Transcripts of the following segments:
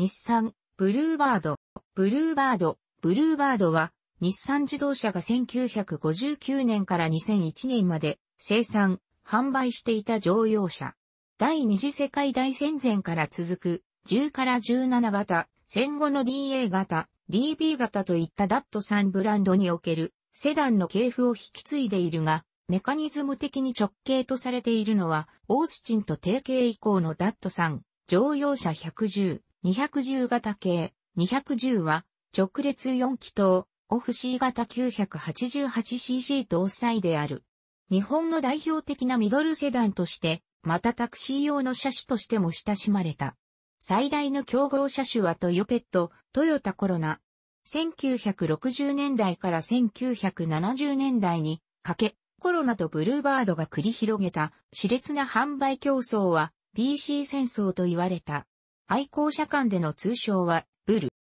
日産、ブルーバード、ブルーバード、ブルーバードは、日産自動車が1959年から2001年まで生産、販売していた乗用車。第二次世界大戦前から続く、10から17型、戦後の DA 型、DB 型といったダット3ブランドにおける、セダンの系譜を引き継いでいるが、メカニズム的に直径とされているのは、オースチンと提携以降のダット3、乗用車110。210型系、210は直列4気筒、オフ C 型 988cc 搭載である。日本の代表的なミドルセダンとして、またタクシー用の車種としても親しまれた。最大の競合車種はトヨペット、トヨタコロナ。1960年代から1970年代にかけ、コロナとブルーバードが繰り広げた熾烈な販売競争は p c 戦争と言われた。愛好者間での通称は、ブル。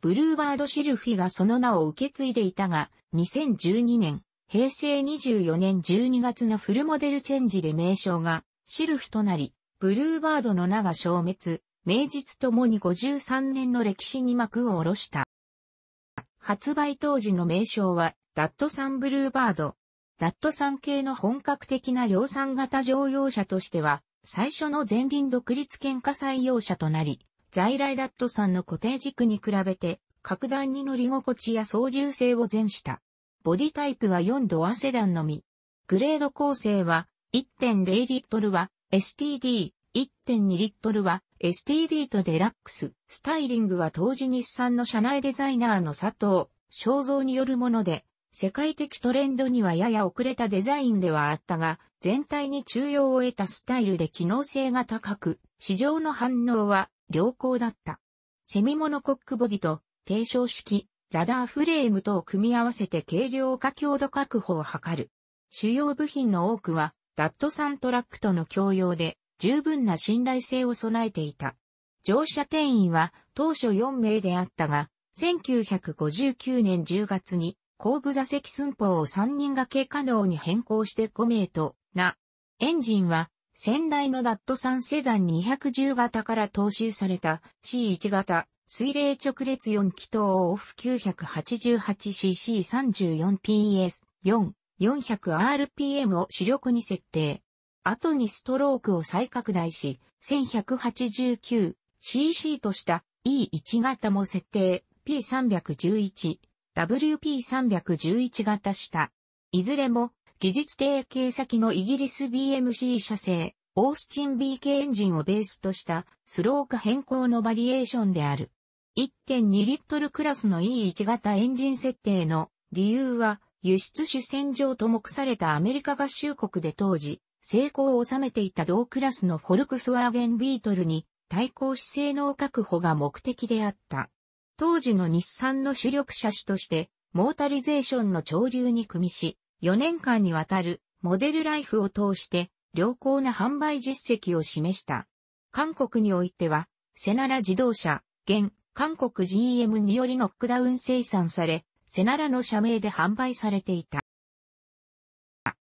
ブルーバードシルフィがその名を受け継いでいたが、2012年、平成24年12月のフルモデルチェンジで名称が、シルフとなり、ブルーバードの名が消滅、名実ともに53年の歴史に幕を下ろした。発売当時の名称は、ダットサンブルーバード。ダットサン系の本格的な量産型乗用車としては、最初の前輪独立喧嘩採用者となり、在来ダットさんの固定軸に比べて、格段に乗り心地や操縦性を前した。ボディタイプは4ドアセダンのみ。グレード構成は、1.0リットルは STD、1.2リットルは STD とデラックス。スタイリングは当時日産の社内デザイナーの佐藤、肖像によるもので、世界的トレンドにはやや遅れたデザインではあったが、全体に中用を得たスタイルで機能性が高く、市場の反応は良好だった。セミモノコックボディと低照式、ラダーフレームとを組み合わせて軽量化強度確保を図る。主要部品の多くは、ダットサントラックとの共用で、十分な信頼性を備えていた。乗車定員は当初4名であったが、1959年10月に後部座席寸法を3人掛け可能に変更して5名とな。エンジンは、先代のダット3セダン210型から踏襲された C1 型水冷直列4気筒オフ 988cc34PS4 400rpm を主力に設定。後にストロークを再拡大し、1189cc とした E1 型も設定 P311 WP311 型下。いずれも、技術提携先のイギリス BMC 社製、オースチン BK エンジンをベースとしたスロー化変更のバリエーションである。1.2リットルクラスの E1 型エンジン設定の理由は輸出主戦場と目されたアメリカ合衆国で当時成功を収めていた同クラスのフォルクスワーゲンビートルに対抗し性能確保が目的であった。当時の日産の主力車種として、モータリゼーションの潮流に組みし、4年間にわたるモデルライフを通して良好な販売実績を示した。韓国においては、セナラ自動車、現、韓国 GM によりノックダウン生産され、セナラの社名で販売されていた。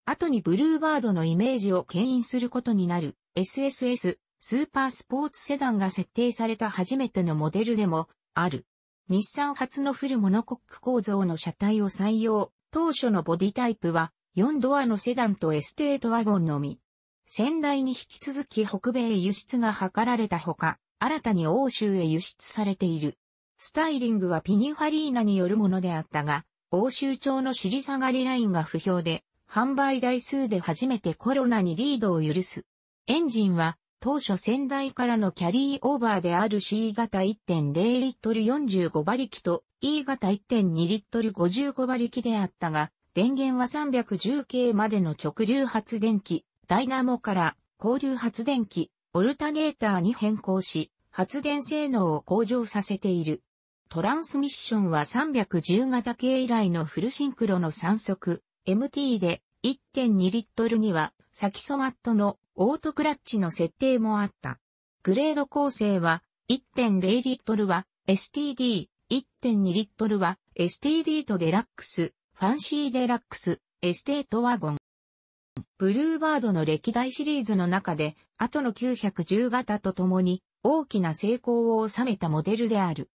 後にブルーバードのイメージを牽引することになる SSS スーパースポーツセダンが設定された初めてのモデルでもある。日産初のフルモノコック構造の車体を採用。当初のボディタイプは4ドアのセダンとエステートワゴンのみ。先代に引き続き北米へ輸出が図られたほか、新たに欧州へ輸出されている。スタイリングはピニファリーナによるものであったが、欧州町の尻下がりラインが不評で、販売台数で初めてコロナにリードを許す。エンジンは当初仙台からのキャリーオーバーである C 型1.0リットル45馬力と E 型1.2リットル55馬力であったが、電源は3 1 0系までの直流発電機、ダイナモから交流発電機、オルタネーターに変更し、発電性能を向上させている。トランスミッションは310型系以来のフルシンクロの3速、MT で1.2リットルにはサキソマットのオートクラッチの設定もあった。グレード構成は1.0リットルは STD、1.2リットルは STD とデラックス、ファンシーデラックス、エステートワゴン。ブルーバードの歴代シリーズの中で、後の910型と共に大きな成功を収めたモデルである。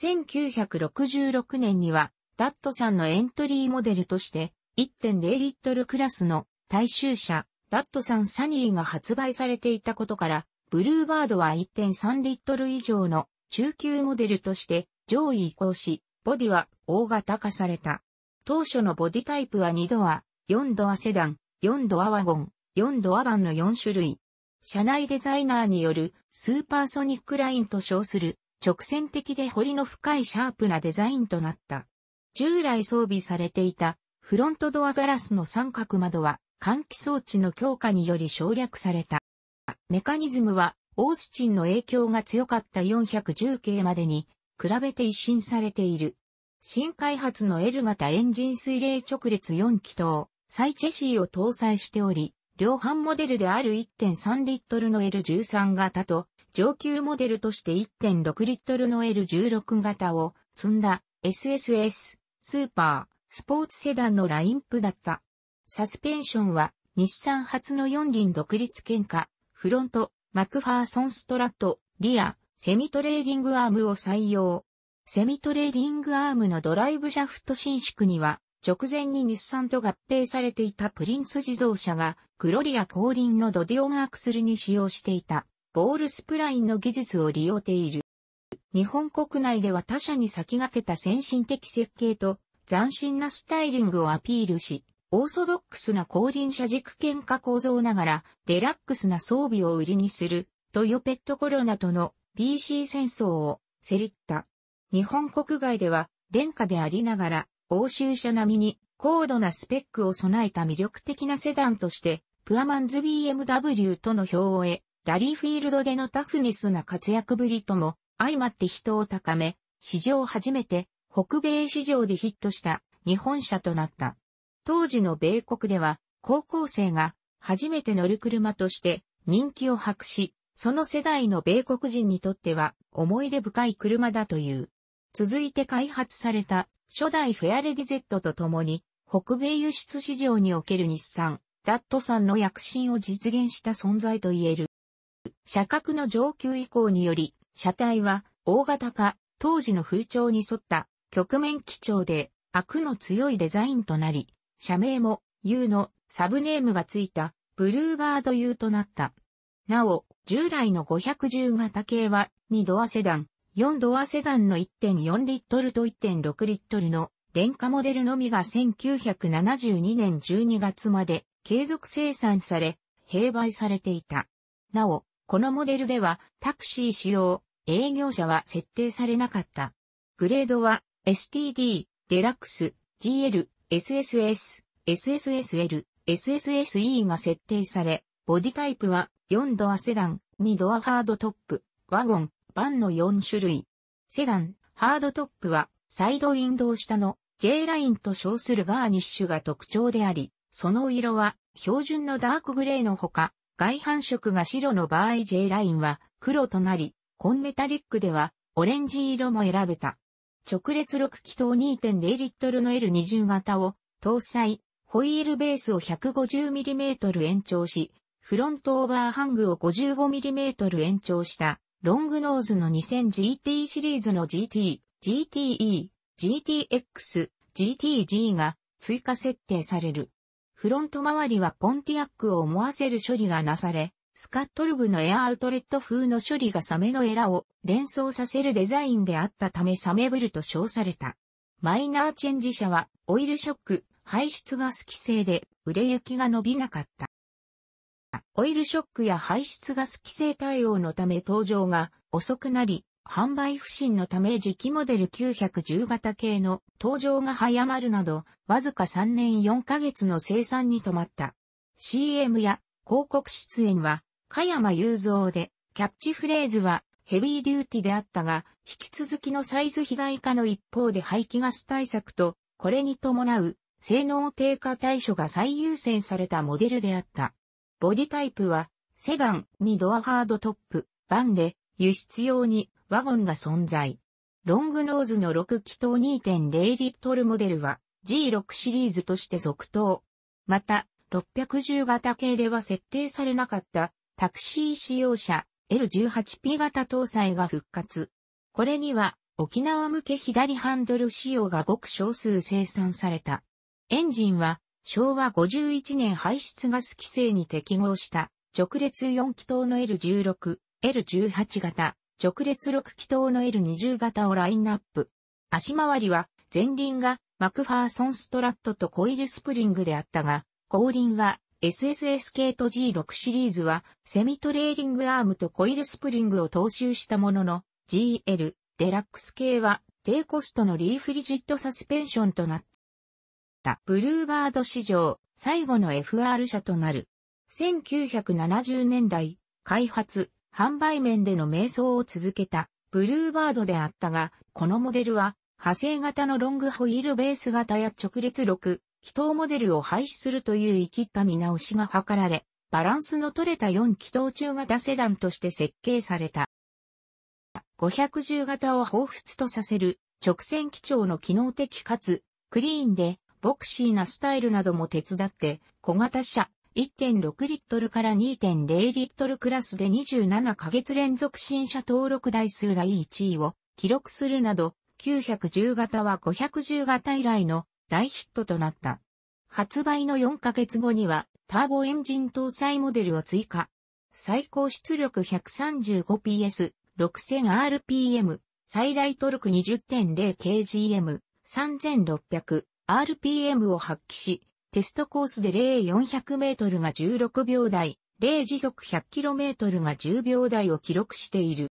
1966年には、ダットさんのエントリーモデルとして、1.0リットルクラスの大衆車ダットさんサニーが発売されていたことから、ブルーバードは1.3リットル以上の中級モデルとして上位移行し、ボディは大型化された。当初のボディタイプは2ドア、4ドアセダン、4ドアワゴン、4ドアバンの4種類。車内デザイナーによるスーパーソニックラインと称する直線的で彫りの深いシャープなデザインとなった。従来装備されていたフロントドアガラスの三角窓は換気装置の強化により省略された。メカニズムは、オースチンの影響が強かった410系までに、比べて一新されている。新開発の L 型エンジン水冷直列4気筒、サイチェシーを搭載しており、量販モデルである1.3リットルの L13 型と、上級モデルとして1.6リットルの L16 型を積んだ SSS、スーパー、スポーツセダンのラインプだった。サスペンションは、日産初の四輪独立喧嘩、フロント、マクファーソンストラット、リア、セミトレーリングアームを採用。セミトレーリングアームのドライブシャフト伸縮には、直前に日産と合併されていたプリンス自動車が、グロリア降輪のドディオンアクスルに使用していた、ボールスプラインの技術を利用している。日本国内では他社に先駆けた先進的設計と、斬新なスタイリングをアピールし、オーソドックスな後輪車軸喧嘩構造ながら、デラックスな装備を売りにする、トヨペットコロナとの PC 戦争を、競りった。日本国外では、廉価でありながら、欧州車並みに、高度なスペックを備えた魅力的なセダンとして、プアマンズ BMW との票を得、ラリーフィールドでのタフネスな活躍ぶりとも、相まって人を高め、史上初めて、北米市場でヒットした、日本車となった。当時の米国では、高校生が初めて乗る車として人気を博し、その世代の米国人にとっては思い出深い車だという。続いて開発された初代フェアレディゼットと共に北米輸出市場における日産、ダットさんの躍進を実現した存在と言える。車格の上級移行により、車体は大型化、当時の風潮に沿った局面基調で悪の強いデザインとなり、社名も U のサブネームがついたブルーバード U となった。なお、従来の510型系は2ドアセダン、4ドアセダンの1.4リットルと1.6リットルの廉価モデルのみが1972年12月まで継続生産され、併売されていた。なお、このモデルではタクシー使用、営業者は設定されなかった。グレードは STD、デラックス、GL、SSS、SSSL、SSSE が設定され、ボディタイプは4ドアセダン、2ドアハードトップ、ワゴン、バンの4種類。セダン、ハードトップはサイドウィンドウ下の J ラインと称するガーニッシュが特徴であり、その色は標準のダークグレーのほか、外反色が白の場合 J ラインは黒となり、コンメタリックではオレンジ色も選べた。直列6気筒2.0リットルの L20 型を搭載、ホイールベースを 150mm 延長し、フロントオーバーハングを 55mm 延長したロングノーズの 2000GT シリーズの GT、GTE、GTX、GTG が追加設定される。フロント周りはポンティアックを思わせる処理がなされ、スカットルブのエアアウトレット風の処理がサメのエラを連想させるデザインであったためサメブルと称された。マイナーチェンジ車はオイルショック、排出ガス規制で売れ行きが伸びなかった。オイルショックや排出ガス規制対応のため登場が遅くなり、販売不振のため時期モデル910型系の登場が早まるなど、わずか3年4ヶ月の生産に止まった。CM や広告出演は加山雄三で、キャッチフレーズはヘビーデューティであったが、引き続きのサイズ被害化の一方で排気ガス対策と、これに伴う性能低下対処が最優先されたモデルであった。ボディタイプは、セダンにドアハードトップ、バンで、輸出用にワゴンが存在。ロングノーズの6気筒2.0リットルモデルは G6 シリーズとして続投。また、610型系では設定されなかったタクシー使用車 L18P 型搭載が復活。これには沖縄向け左ハンドル仕様がごく少数生産された。エンジンは昭和51年排出ガス規制に適合した直列4気筒の L16、L18 型、直列6気筒の L20 型をラインナップ。足回りは前輪がマクファーソンストラットとコイルスプリングであったが、後輪は SSSK と G6 シリーズは、セミトレーリングアームとコイルスプリングを踏襲したものの、GL、デラックス系は、低コストのリーフリジットサスペンションとなった。ブルーバード史上、最後の FR 車となる。1970年代、開発、販売面での瞑想を続けた、ブルーバードであったが、このモデルは、派生型のロングホイールベース型や直列6、気筒モデルを廃止するという言い切った見直しが図られ、バランスの取れた4気筒中型セダンとして設計された。510型を彷彿とさせる直線基調の機能的かつクリーンでボクシーなスタイルなども手伝って小型車1.6リットルから2.0リットルクラスで27ヶ月連続新車登録台数第1位を記録するなど910型は510型以来の大ヒットとなった。発売の4ヶ月後にはターボエンジン搭載モデルを追加。最高出力 135PS、6000rpm、最大トルク 20.0kgm、3600rpm を発揮し、テストコースで0400メートルが16秒台、0時速 100km が10秒台を記録している。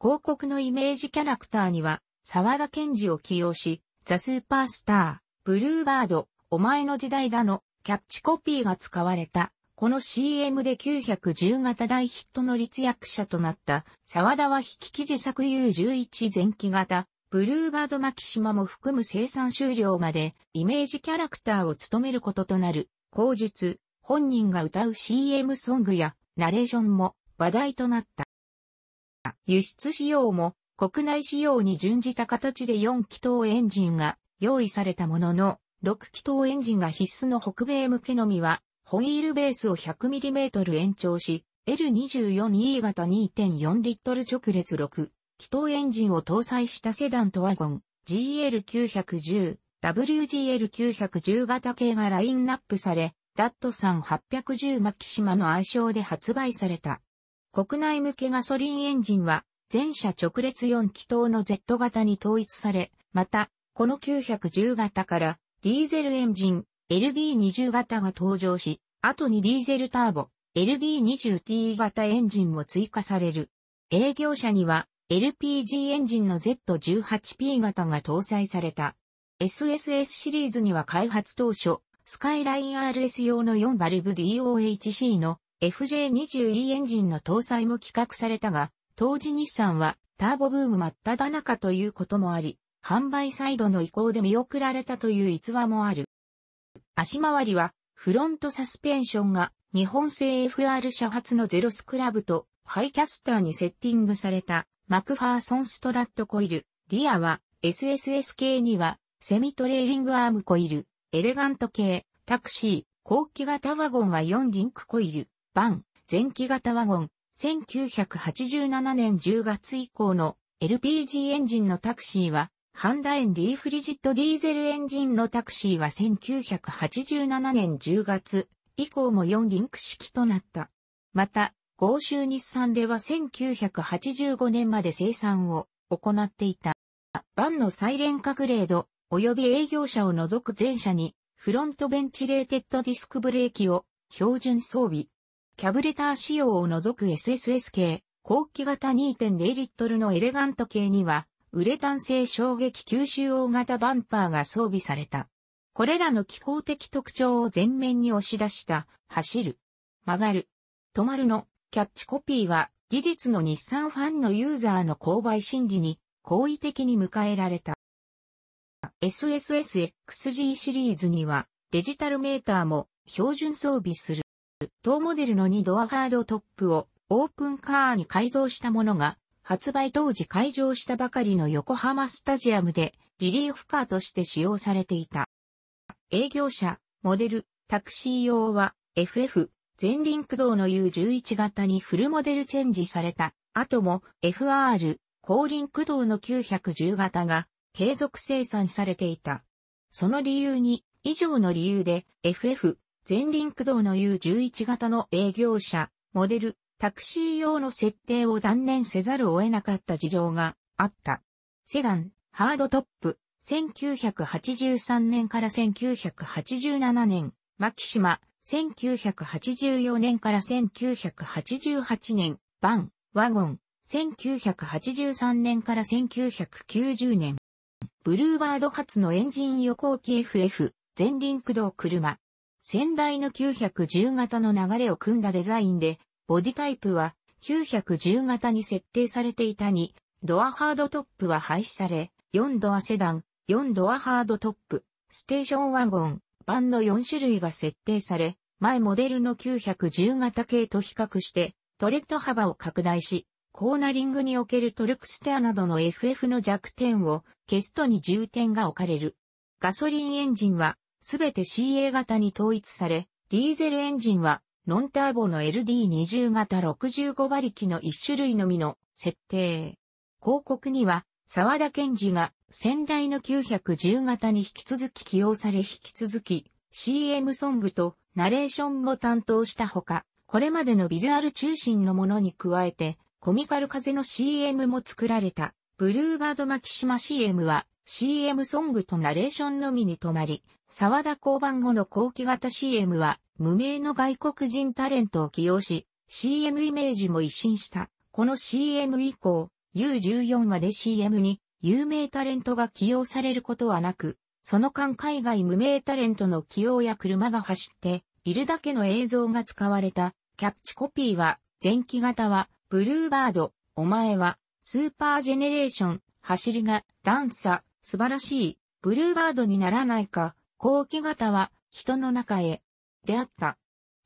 広告のイメージキャラクターには、沢田賢治を起用し、ザ・スーパースター。ブルーバード、お前の時代だの、キャッチコピーが使われた。この CM で910型大ヒットの立役者となった沢田は引き記事作 U11 前期型、ブルーバードマキシマも含む生産終了までイメージキャラクターを務めることとなる、口述、本人が歌う CM ソングやナレーションも話題となった。輸出仕様も国内仕様に準じた形で4気筒エンジンが用意されたものの、6気筒エンジンが必須の北米向けのみは、ホイールベースを 100mm 延長し、L24E 型2.4リットル直列6気筒エンジンを搭載したセダンとワゴン GL910、WGL910 型系がラインナップされ、ダットさん810マキシマの愛称で発売された。国内向けガソリンエンジンは、全車直列4気筒の Z 型に統一され、また、この910型からディーゼルエンジン LD20 型が登場し、後にディーゼルターボ LD20T 型エンジンも追加される。営業車には LPG エンジンの Z18P 型が搭載された。SSS シリーズには開発当初、スカイライン RS 用の4バルブ DOHC の FJ20E エンジンの搭載も企画されたが、当時日産はターボブーム真っ只中ということもあり、販売サイドの意向で見送られたという逸話もある。足回りは、フロントサスペンションが日本製 FR 車発のゼロスクラブとハイキャスターにセッティングされたマクファーソンストラットコイル、リアは SSS 系にはセミトレーリングアームコイル、エレガント系、タクシー、後期型ワゴンは4リンクコイル、バン、前期型ワゴン、1987年10月以降の LPG エンジンのタクシーはハンダエンリーフリジットディーゼルエンジンのタクシーは1987年10月以降も4リンク式となった。また、豪州日産では1985年まで生産を行っていた。バンのサイレン化グレード及び営業車を除く全車にフロントベンチレーテッドディスクブレーキを標準装備。キャブレター仕様を除く SSS 系、後期型2.0リットルのエレガント系にはウレタン製衝撃吸収大型バンパーが装備された。これらの気候的特徴を前面に押し出した、走る、曲がる、止まるのキャッチコピーは、技術の日産ファンのユーザーの購買心理に好意的に迎えられた。SSSXG シリーズにはデジタルメーターも標準装備する。当モデルの2ドアハードトップをオープンカーに改造したものが発売当時開場したばかりの横浜スタジアムでリリーフカーとして使用されていた。営業車、モデル、タクシー用は FF、前輪駆動の U11 型にフルモデルチェンジされた後も FR、後輪駆動の910型が継続生産されていた。その理由に、以上の理由で FF、前輪駆動の U11 型の営業車、モデル、タクシー用の設定を断念せざるを得なかった事情があった。セダン、ハードトップ、1983年から1987年、マキシマ、1984年から1988年、バン、ワゴン、1983年から1990年。ブルーバード発のエンジン横置き FF、全輪駆動車。先代の910型の流れを組んだデザインで、ボディタイプは910型に設定されていたに、ドアハードトップは廃止され、4ドアセダン、4ドアハードトップ、ステーションワゴン、版の4種類が設定され、前モデルの910型系と比較して、トレッド幅を拡大し、コーナリングにおけるトルクステアなどの FF の弱点を消すとに重点が置かれる。ガソリンエンジンはすべて CA 型に統一され、ディーゼルエンジンはノンターボの LD20 型65馬力の1種類のみの設定。広告には、沢田健二が先代の910型に引き続き起用され引き続き CM ソングとナレーションも担当したほか、これまでのビジュアル中心のものに加えて、コミカル風の CM も作られた。ブルーバードマキシマ CM は CM ソングとナレーションのみに止まり、沢田交番後の後期型 CM は無名の外国人タレントを起用し、CM イメージも一新した。この CM 以降、U14 まで CM に有名タレントが起用されることはなく、その間海外無名タレントの起用や車が走っているだけの映像が使われた。キャッチコピーは、前期型は、ブルーバード、お前は、スーパージェネレーション、走りが、段差、素晴らしい、ブルーバードにならないか、後期型は、人の中へ、であった。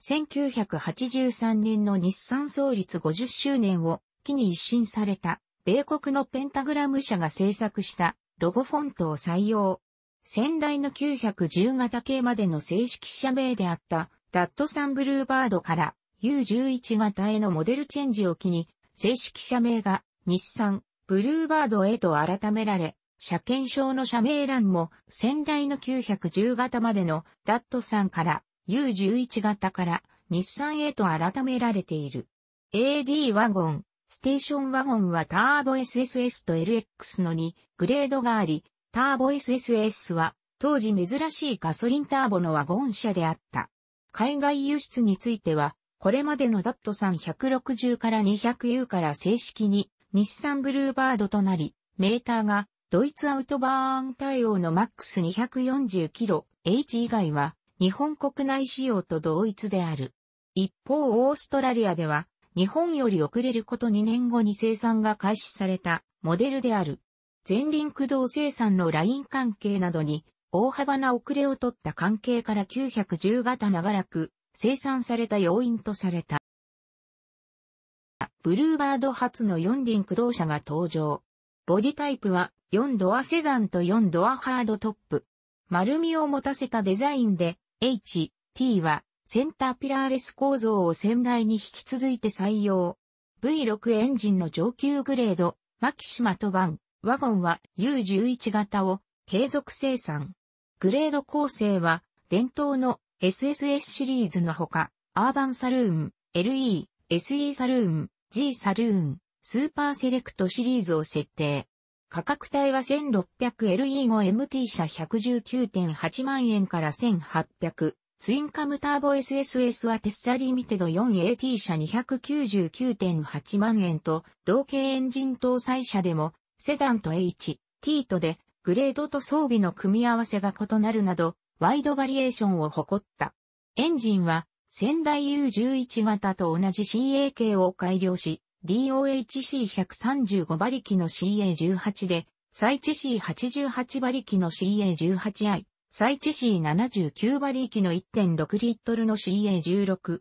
1983年の日産創立50周年を機に一新された、米国のペンタグラム社が制作したロゴフォントを採用。先代の910型系までの正式社名であった、ダットサンブルーバードから U11 型へのモデルチェンジを機に、正式社名が日産、ブルーバードへと改められ、車検証の社名欄も先代の910型までのダットさんから U11 型から日産へと改められている。AD ワゴン、ステーションワゴンはターボ SSS と LX の2グレードがあり、ターボ SSS は当時珍しいガソリンターボのワゴン車であった。海外輸出については、これまでのダットさん160から 200U から正式に日産ブルーバードとなり、メーターがドイツアウトバーン対応の MAX240 キロ H 以外は日本国内仕様と同一である。一方、オーストラリアでは、日本より遅れること2年後に生産が開始されたモデルである。前輪駆動生産のライン関係などに大幅な遅れを取った関係から910型長らく生産された要因とされた。ブルーバード初の4輪駆動車が登場。ボディタイプは4ドアセダンと4ドアハードトップ。丸みを持たせたデザインで H、T はセンターピラーレス構造を先代に引き続いて採用。V6 エンジンの上級グレード、マキシマとバン、ワゴンは U11 型を継続生産。グレード構成は伝統の SSS シリーズのほか、アーバンサルーン、LE、SE サルーン、G サルーン、スーパーセレクトシリーズを設定。価格帯は 1600LE 後 MT 車119.8万円から1800。ツインカムターボ SSS はテッサリミテド 4AT 車299.8万円と、同型エンジン搭載車でも、セダンと H、T とで、グレードと装備の組み合わせが異なるなど、ワイドバリエーションを誇った。エンジンは、仙台 U11 型と同じ CA k を改良し、DOHC135 馬力の CA18 で、サイチ C88 馬力の CA18i、サイチ C79 馬力の1.6リットルの CA16S、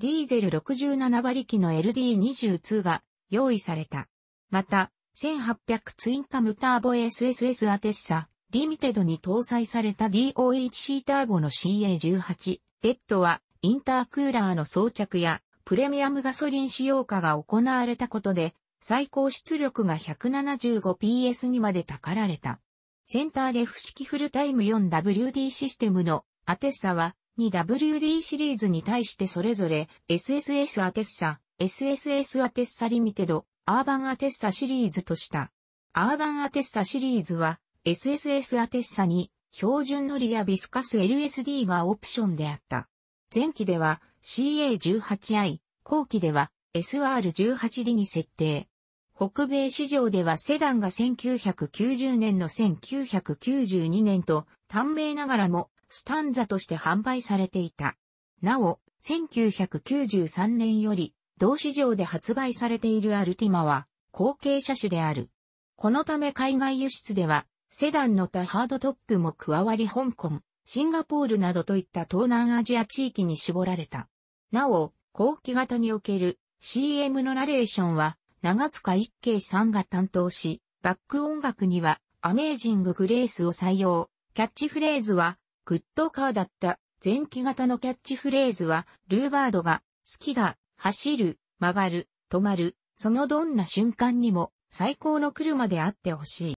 ディーゼル67馬力の LD22 が用意された。また、1800ツインカムターボ SSS アテッサ、リミテドに搭載された DOHC ターボの CA18、デッドはインタークーラーの装着やプレミアムガソリン使用化が行われたことで、最高出力が 175PS にまで高られた。センターで不式フルタイム 4WD システムのアテッサは 2WD シリーズに対してそれぞれ SSS アテッサ、SSS アテッサリミテド、アーバンアテッサシリーズとした。アーバンアテッサシリーズは SSS アテッサに標準乗りやビスカス LSD がオプションであった。前期では CA18I 後期では SR18D に設定。北米市場ではセダンが1990年の1992年と短命ながらもスタンザとして販売されていた。なお、1993年より同市場で発売されているアルティマは後継車種である。このため海外輸出ではセダンの他ハードトップも加わり香港、シンガポールなどといった東南アジア地域に絞られた。なお、後期型における CM のナレーションは長塚一慶さんが担当し、バック音楽にはアメージンググレースを採用。キャッチフレーズはグッドカーだった。前期型のキャッチフレーズはルーバードが好きだ、走る、曲がる、止まる、そのどんな瞬間にも最高の車であってほしい。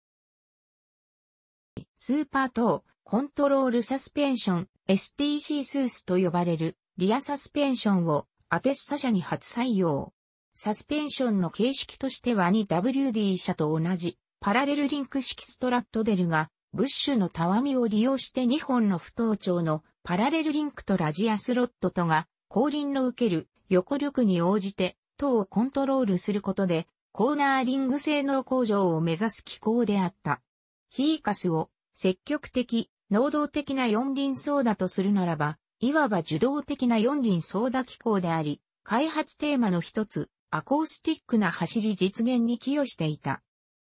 スーパー等、コントロールサスペンション、STC スースと呼ばれるリアサスペンションをアテッサ社に初採用。サスペンションの形式としては 2WD 社と同じパラレルリンク式ストラットデルがブッシュのたわみを利用して2本の不等長のパラレルリンクとラジアスロットとが後輪の受ける横力に応じて等をコントロールすることでコーナーリング性能向上を目指す機構であった。ヒーカスを積極的、能動的な四輪操だとするならば、いわば受動的な四輪操舵機構であり、開発テーマの一つ、アコースティックな走り実現に寄与していた。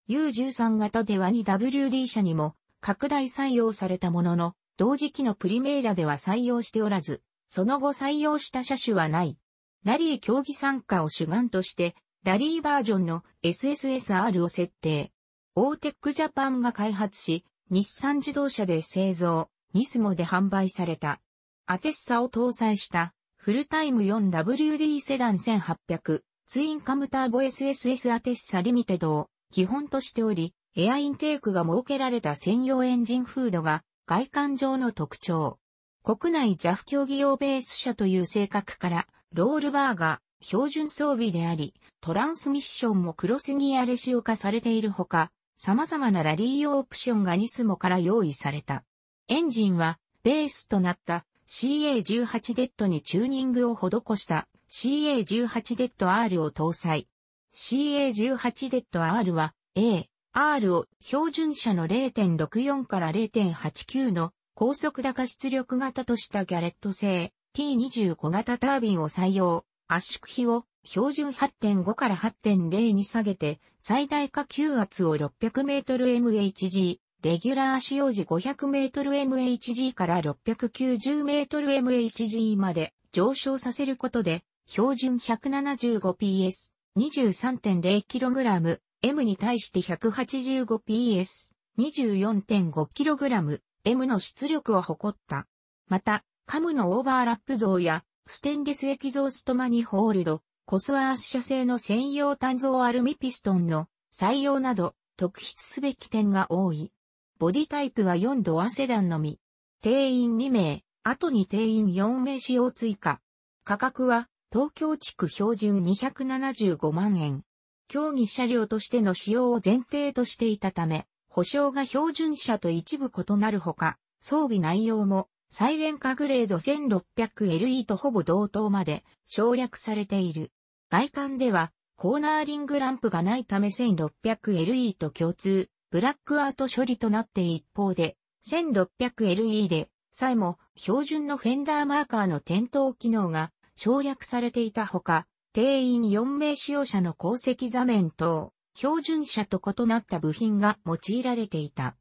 U13 型では 2WD 車にも拡大採用されたものの、同時期のプリメイラでは採用しておらず、その後採用した車種はない。ラリー競技参加を主眼として、ラリーバージョンの SSSR を設定。オーテックジャパンが開発し、日産自動車で製造、ニスモで販売された。アテッサを搭載したフルタイム 4WD セダン1800ツインカムターボ SSS アテッサリミテドを基本としており、エアインテークが設けられた専用エンジンフードが外観上の特徴。国内 JAF 競技用ベース車という性格から、ロールバーが標準装備であり、トランスミッションもクロスギアレシオ化されているほか、様々なラリー用オプションがニスモから用意された。エンジンはベースとなった CA18 デッドにチューニングを施した CA18 デッド R を搭載。CA18 デッド R は A、R を標準車の0.64から0.89の高速高出力型としたギャレット製 T25 型タービンを採用。圧縮比を標準8.5から8.0に下げて最大下級圧を 600mmMHg レギュラー使用時 500mMHg から 690mMHg まで上昇させることで、標準 175PS、23.0kg、M に対して 185PS、24.5kg、M の出力を誇った。また、カムのオーバーラップ像や、ステンレスエキゾーストマニホールド、コスワース社製の専用単造アルミピストンの採用など、特筆すべき点が多い。ボディタイプは4ドアセダンのみ。定員2名、後に定員4名使用追加。価格は、東京地区標準275万円。競技車両としての使用を前提としていたため、保証が標準車と一部異なるほか、装備内容も、サイレンカグレード 1600LE とほぼ同等まで省略されている。外観では、コーナーリングランプがないため 1600LE と共通、ブラックアウト処理となって一方で、1600LE で、さえも標準のフェンダーマーカーの点灯機能が省略されていたほか、定員4名使用者の鉱石座面等、標準車と異なった部品が用いられていた。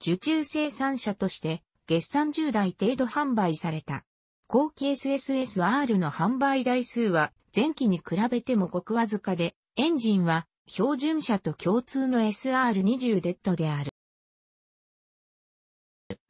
受注生産車として、月産10台程度販売された。後期 SSSR の販売台数は前期に比べてもごくわずかで、エンジンは標準車と共通の SR20 デッドである。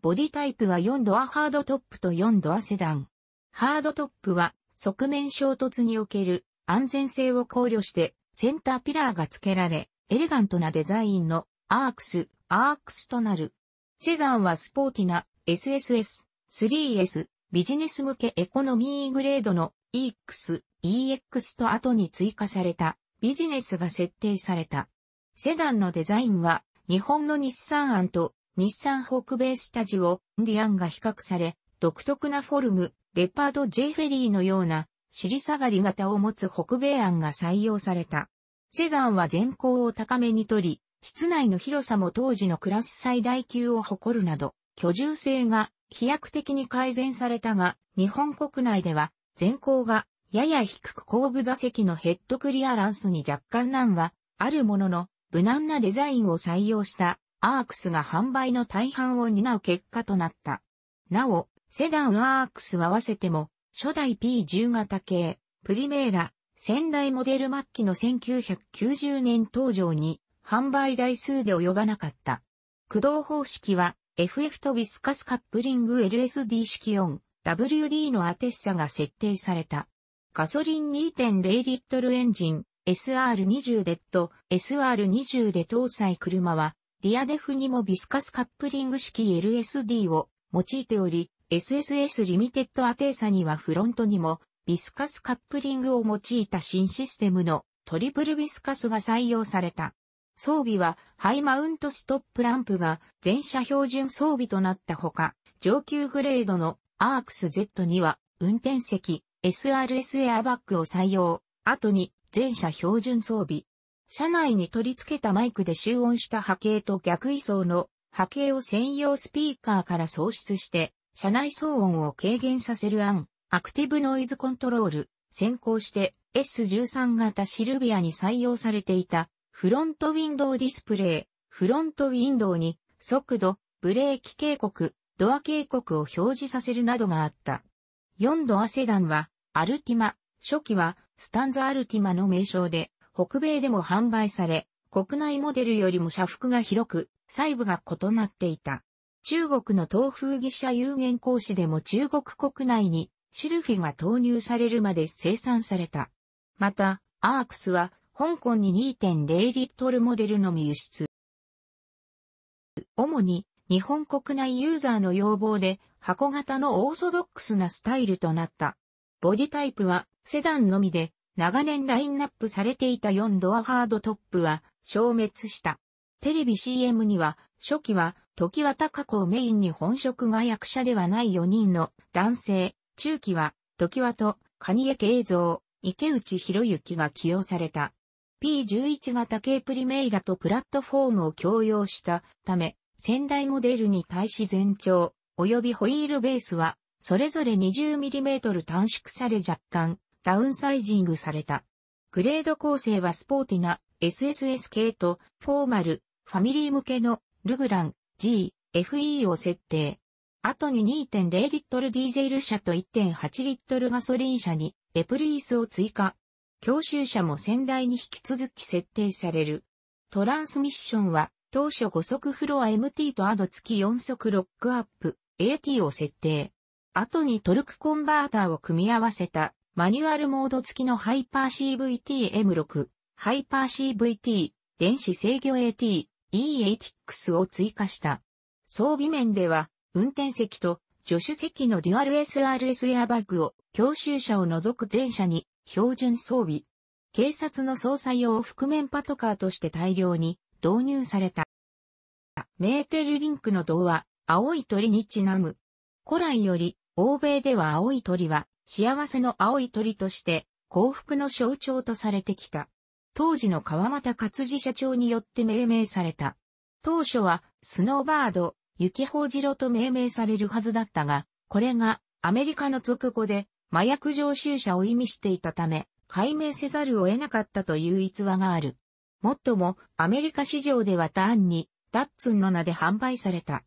ボディタイプは4ドアハードトップと4ドアセダン。ハードトップは側面衝突における安全性を考慮してセンターピラーが付けられ、エレガントなデザインのアークス、アークスとなる。セダンはスポーティな SSS、3S、ビジネス向けエコノミーグレードの EX、EX と後に追加されたビジネスが設定された。セダンのデザインは、日本の日産案と日産北米スタジオ、ディアンが比較され、独特なフォルム、レパード J フェリーのような尻下がり型を持つ北米案が採用された。セダンは前行を高めにとり、室内の広さも当時のクラス最大級を誇るなど、居住性が飛躍的に改善されたが、日本国内では前行がやや低く後部座席のヘッドクリアランスに若干難はあるものの、無難なデザインを採用したアークスが販売の大半を担う結果となった。なお、セダンアークスは合わせても、初代 P10 型系、プリメーラ、仙台モデル末期の1990年登場に、販売台数で及ばなかった。駆動方式は、FF とビスカスカップリング LSD 式 4WD のアテッサが設定された。ガソリン2.0リットルエンジン SR20 デッド SR20 で搭載車は、リアデフにもビスカスカップリング式 LSD を用いており、SSS リミテッドアテーサにはフロントにもビスカスカップリングを用いた新システムのトリプルビスカスが採用された。装備はハイマウントストップランプが全車標準装備となったほか、上級グレードのアークス Z には運転席、SRS エアバッグを採用、後に全車標準装備。車内に取り付けたマイクで集音した波形と逆位相の波形を専用スピーカーから喪出して、車内騒音を軽減させる案、アクティブノイズコントロール、先行して S13 型シルビアに採用されていた、フロントウィンドウディスプレイ、フロントウィンドウに、速度、ブレーキ警告、ドア警告を表示させるなどがあった。4度アセダンは、アルティマ、初期はスタンザ・アルティマの名称で、北米でも販売され、国内モデルよりも社服が広く、細部が異なっていた。中国の東風技者有限講師でも中国国内にシルフィが投入されるまで生産された。また、アークスは香港に2.0リットルモデルのみ輸出。主に日本国内ユーザーの要望で箱型のオーソドックスなスタイルとなった。ボディタイプはセダンのみで、長年ラインナップされていた4ドアハードトップは消滅した。テレビ CM には、初期は、時は高子をメインに本職が役者ではない4人の男性、中期は、時はと、蟹江慶三、池内博之が起用された。P11 型系プリメイラとプラットフォームを共用したため、先代モデルに対し全長、及びホイールベースはそれぞれ 20mm 短縮され若干ダウンサイジングされた。グレード構成はスポーティな SSS 系とフォーマル、ファミリー向けのルグラン G、FE を設定。後に2.0リットルディーゼル車と1.8リットルガソリン車にエプリースを追加。教習車も先代に引き続き設定される。トランスミッションは当初5速フロア MT とアド付き4速ロックアップ AT を設定。後にトルクコンバーターを組み合わせたマニュアルモード付きのハイパー CVT-M6、ハイパー CVT、電子制御 AT、E-ATX を追加した。装備面では、運転席と助手席のデュアル SRS エアバッグを教習車を除く全車に標準装備。警察の捜査用覆面パトカーとして大量に導入された。メーテルリンクの銅は青い鳥にちなむ。古来より欧米では青い鳥は幸せの青い鳥として幸福の象徴とされてきた。当時の川又勝治社長によって命名された。当初はスノーバード、雪宝次郎と命名されるはずだったが、これがアメリカの俗語で麻薬常習者を意味していたため、解明せざるを得なかったという逸話がある。もっともアメリカ市場ではターンにダッツンの名で販売された。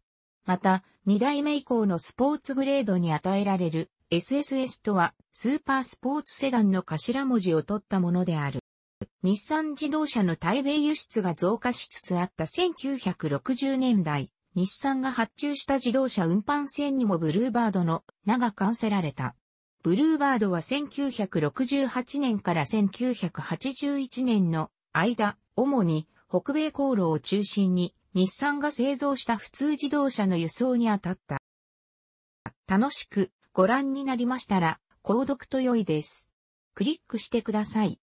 また、2代目以降のスポーツグレードに与えられる SSS とは、スーパースポーツセダンの頭文字を取ったものである。日産自動車の対米輸出が増加しつつあった1960年代、日産が発注した自動車運搬船にもブルーバードの名が冠せられた。ブルーバードは1968年から1981年の間、主に北米航路を中心に日産が製造した普通自動車の輸送に当たった。楽しくご覧になりましたら、購読と良いです。クリックしてください。